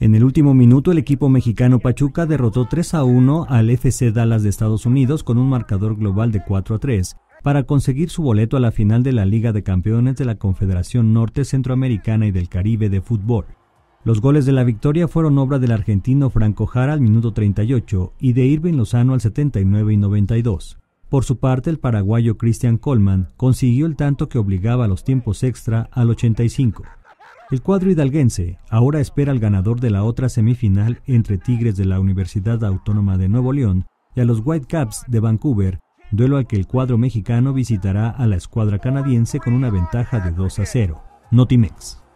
En el último minuto, el equipo mexicano Pachuca derrotó 3 a 1 al FC Dallas de Estados Unidos con un marcador global de 4 a 3 para conseguir su boleto a la final de la Liga de Campeones de la Confederación Norte Centroamericana y del Caribe de Fútbol. Los goles de la victoria fueron obra del argentino Franco Jara al minuto 38 y de Irving Lozano al 79 y 92. Por su parte, el paraguayo Christian Coleman consiguió el tanto que obligaba a los tiempos extra al 85. El cuadro hidalguense ahora espera al ganador de la otra semifinal entre Tigres de la Universidad Autónoma de Nuevo León y a los Whitecaps de Vancouver, duelo al que el cuadro mexicano visitará a la escuadra canadiense con una ventaja de 2 a 0. Notimex.